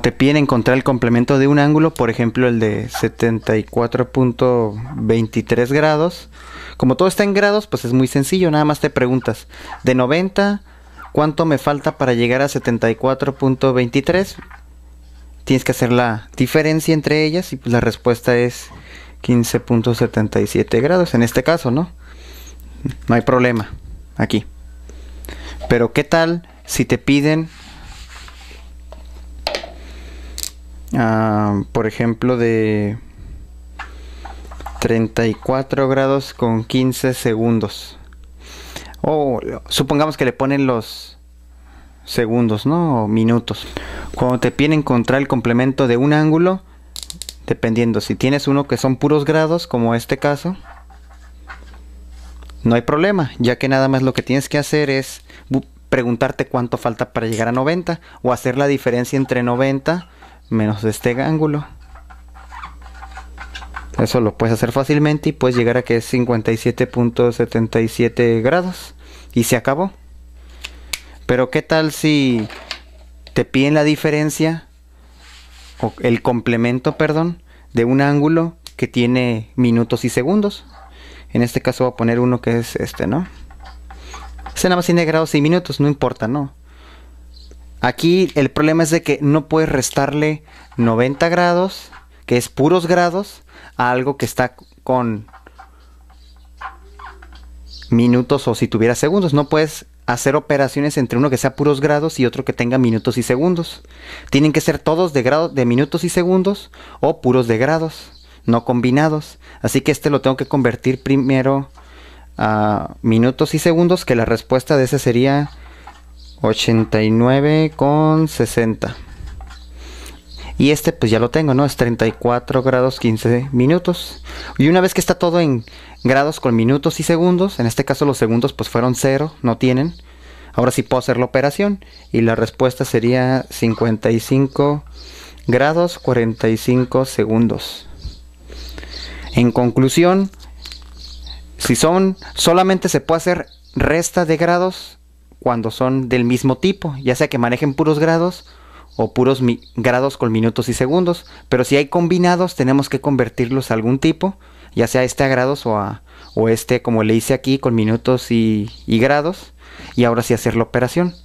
te piden encontrar el complemento de un ángulo, por ejemplo el de 74.23 grados, como todo está en grados, pues es muy sencillo, nada más te preguntas, de 90, ¿cuánto me falta para llegar a 74.23? Tienes que hacer la diferencia entre ellas y pues la respuesta es 15.77 grados, en este caso, ¿no? No hay problema aquí. Pero ¿qué tal si te piden Ah, por ejemplo, de 34 grados con 15 segundos. O supongamos que le ponen los segundos, ¿no? O minutos. Cuando te piden encontrar el complemento de un ángulo, dependiendo si tienes uno que son puros grados, como este caso, no hay problema, ya que nada más lo que tienes que hacer es preguntarte cuánto falta para llegar a 90 o hacer la diferencia entre 90 menos este ángulo. Eso lo puedes hacer fácilmente y puedes llegar a que es 57.77 grados. Y se acabó. Pero qué tal si te piden la diferencia, o el complemento, perdón, de un ángulo que tiene minutos y segundos. En este caso voy a poner uno que es este, ¿no? Se nada más tiene grados y minutos, no importa, ¿no? Aquí el problema es de que no puedes restarle 90 grados, que es puros grados, a algo que está con minutos o si tuviera segundos. No puedes hacer operaciones entre uno que sea puros grados y otro que tenga minutos y segundos. Tienen que ser todos de grados de minutos y segundos o puros de grados, no combinados. Así que este lo tengo que convertir primero a minutos y segundos, que la respuesta de ese sería 60 Y este pues ya lo tengo, ¿no? Es 34 grados 15 minutos. Y una vez que está todo en grados con minutos y segundos, en este caso los segundos pues fueron 0, no tienen. Ahora sí puedo hacer la operación y la respuesta sería 55 grados 45 segundos. En conclusión, si son solamente se puede hacer resta de grados cuando son del mismo tipo, ya sea que manejen puros grados o puros grados con minutos y segundos, pero si hay combinados tenemos que convertirlos a algún tipo, ya sea este a grados o, a, este como le hice aquí con minutos y grados, y ahora sí hacer la operación.